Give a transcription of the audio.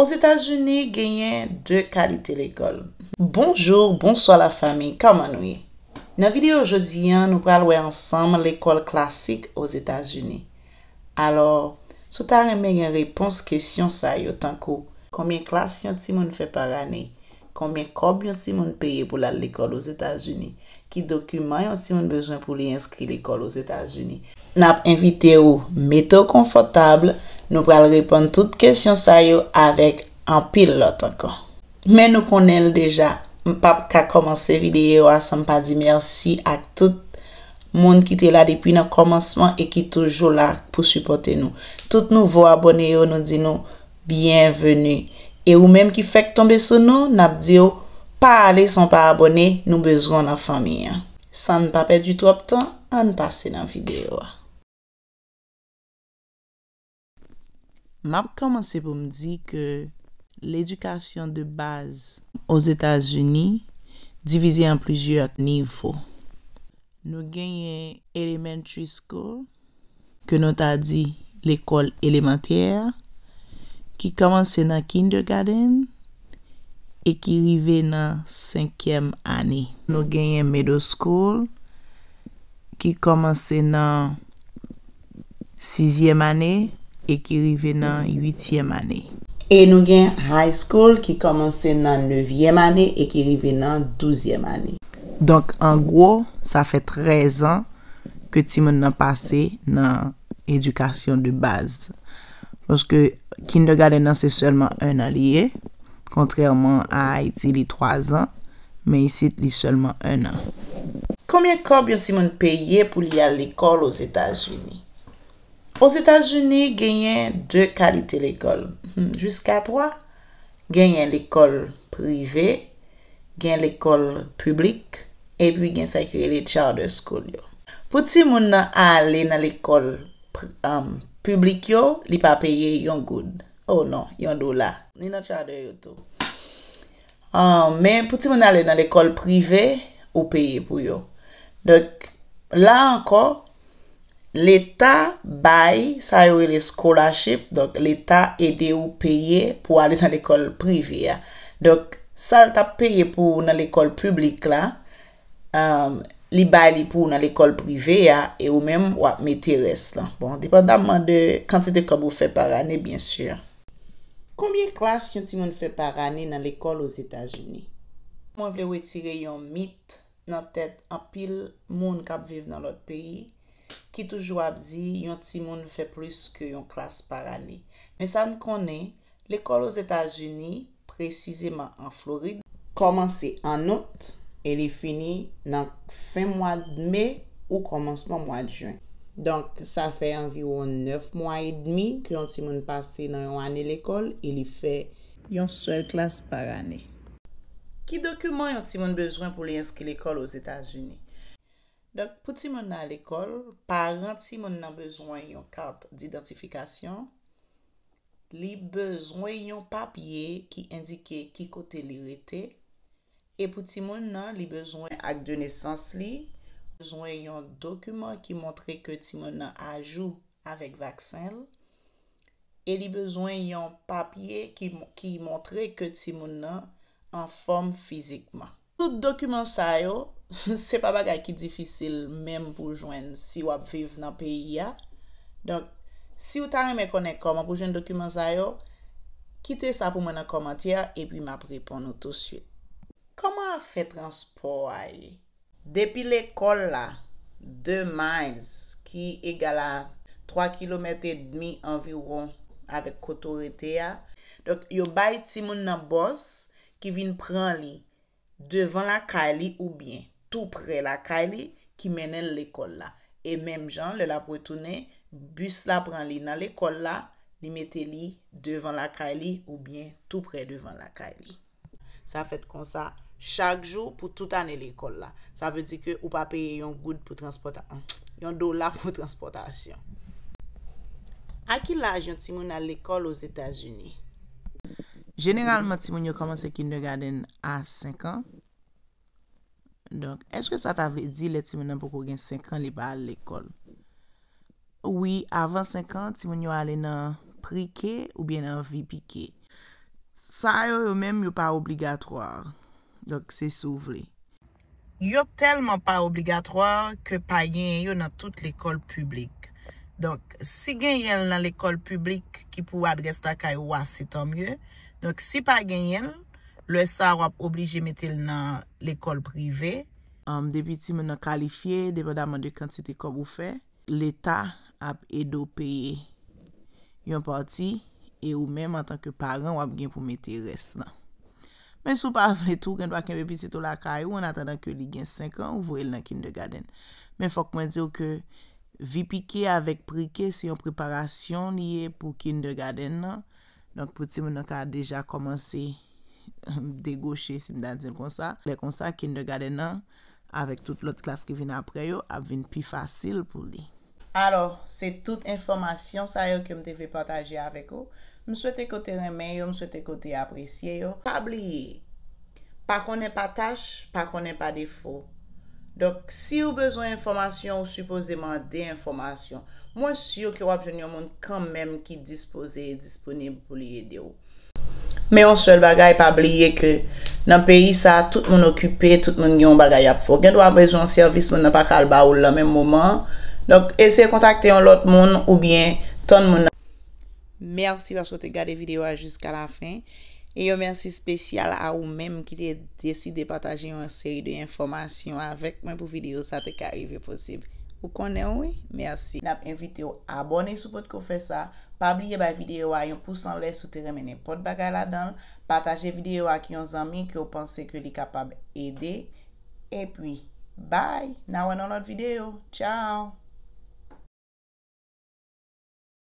Os Etats-Unis genyen de kalite l'ekol. Bonjour, bonsoi la fami, kamanouye. Na video ojodyen nou pralwe ansam l'ekol klasik os Etats-Unis. Alors, sou ta remen yon repons kesyon sa yo tankou. Koumyen klas yon timoun fe par ane? Koumyen koubyon timoun peye pou lal l'ekol os Etats-Unis? Ki dokumen yon timoun bejwen pou li inskri l'ekol os Etats-Unis? Nap envite ou Meto Konfotable. Nou pral repon tout kèsyon sa yo avèk an pil lot anko. Men nou konel deja, mpap ka komanse videyo a san pa di mersi ak tout moun ki te la depi nan komanseman e ki toujou la pou supporte nou. Tout nouvo abone yo nou di nou, bienvenu. E ou mèm ki fèk tombe sou nou, nap di yo, pa ale san pa abone, nou bezou an la fami ya. San pa pe du trop tan, an pase nan videyo a. M ap komanse pou m di ke l'edukasyon de baz oz Etas Juni divize an plujer nivou. Nou genye elementary school, ke nou ta di l'ekol elementer, ki komanse nan kindergarten, e ki rive nan 5e ane. Nou genye middle school, ki komanse nan 6e ane, e ki rive nan 8yem ane. E nou gen high school ki komanse nan 9yem ane e ki rive nan 12yem ane. Donk, an gwo, sa fe 13 an ke ti moun nan pase nan edukasyon de baz. Poske, kindergarten nan se solman 1 an liye, kontrèrman a Aiti li 3 an, men isi li solman 1 an. Komiè kòp yon ti moun peye pou li al l'ekol o Zetajvini? Os Etajouni genyen de kalite l'ekol. Hmm, Juska 3, genyen l'ekol prive, genyen l'ekol publik, epi genyen sakye l'e charde skol yo. Pouti moun nan ale nan l'ekol publik yo, li pa peye yon goud. Oh non, yon do la. Ni nan charde yo tou. Men, pouti moun ale nan l'ekol prive, ou peye pou yo. Dok, la anko, L'Eta bay, sa yore le skolaship, l'Eta ede ou peye pou ale nan l'ekol prive ya. Dok, sa l'ta peye pou nan l'ekol publik la, um, li bay li pou nan l'ekol prive ya, e ou men wap me teres la. Bon, depa daman de kantite kabou fe par ane, bien sur. Koumyen klas yon ti moun fe par ane nan l'ekol os Eta jouni? Mwen vle wè tire yon mit nan tèt apil moun kab vive nan lot peyi. ki toujou ap zi yon timoun fè plus ke yon klas par ane. Men sa m konen, l'ekol os Etats-Unis, prezizeman an Floride, komanse an not, elè fini nan fin mwa d'me ou komanseman mwa d'jun. Donk, sa fè anviron 9 mwa et d'mi ki yon timoun pase nan yon ane l'ekol, elè fè yon sel klas par ane. Ki dokumen yon timoun bezwen pou li yanski l'ekol os Etats-Unis? Donk, pou ti moun nan l'ekol, paran ti moun nan bezwen yon karte di identifikasyon, li bezwen yon papye ki indike ki kote lirite, e pou ti moun nan li bezwen ak denesans li, bezwen yon dokumen ki montre ke ti moun nan ajou avek vaksen, e li bezwen yon papye ki montre ke ti moun nan an form fizikman. Tout dokumen sayo, Se pa bagay ki difisil menm pou jwen si wap viv nan peyi ya. Donk, si ou tari me konek kon, man pou jwen dokumen zay yo, kite sa pou mwen nan komantya, epi map repon nou tosye. Koman fe transport a ye? Depi le kol la, 2 miles ki egala 3,5 km environ avek koto rete ya. Donk, yo bay timoun nan bos ki vin pran li devan la ka li ou bien. tou pre la ka li ki menen l'ekol la. E menm jan, le la pwetounen, bus la pran li nan l'ekol la, li mette li devan la ka li ou bien tou pre devan la ka li. Sa fèt kon sa chak jou pou tout ane l'ekol la. Sa vè di ke ou pa peye yon goud pou transporta... Yon do la pou transportasyon. Aki la ajon timoun al l'ekol os Etasuni? Genelman timoun yo komanse kindergarten a 5 an. Donk, eske sa ta ve di le ti men nan pokou gen 5 an li ba al lekol? Ouwi, avan 5 an, ti men yo ale nan prike ou bien nan vipike. Sa yo yo men yo pa obligatroar. Donk, se sou vle. Yo telman pa obligatroar ke pa gen yo nan tout lekol publik. Donk, si gen yel nan lekol publik ki pou adres ta kayo wa, se tan mye. Donk, si pa gen yel... lè sa wap oblije metel nan l'ekol privè. Am um, depi ti mè nan kalifiye, depè daman de kantite kòp wou fè, l'Etat ap edo peye yon pati, e ou mèm an tanke paran wap gen pou metel res nan. Men sou pa avle tou, gen dwa kem epi sito lakay, ou an atan dan ke li gen 5 an, ou vwè l nan kindergarten. Men fòk mwen diyo ke, vipike avèk prike, se yon preparasyon niye pou kindergarten nan. Donk pou ti mè nan ka deja komanse yon, m degoche si m dan zin konsa. Le konsa ki n de gade nan, avek tout lot klas ki vin apre yo, ap vin pi fasil pou li. Alo, se tout informasyon sa yo ki m deve pataje avek yo, m souete kote remen yo, m souete kote apresye yo. Pa bli, pa konen pa tache, pa konen pa defo. Dok, si yo bezon informasyon ou suposeman de informasyon, mwen si yo ki wap jen yo moun kan menm ki dispose e disponib pou li ede yo. Men yon sel bagay pa bliye ke nan peyi sa tout moun okupè, tout moun yon bagay ap fò. Gen do a bejoun servis moun nan pa kalba ou la men mouman. Donk ese kontakte yon lot moun ou bien ton moun nan. Mersi baso te gade video a jusqu a la fin. E yon mersi spesyal a ou menm ki te deside pataje yon seri de informasyon avek men pou video sa te karive posib. Ou konnen woui? Mersi. Nap invite yo abone sou pot ko fè sa. Pabliye bay videyo a yon pousan lè sou terè menen pot bagay la dan. Pataje videyo a ki yon zami ki yo panse ke li kapab ede. E pwi, bay! Nawan anot videyo. Tchao!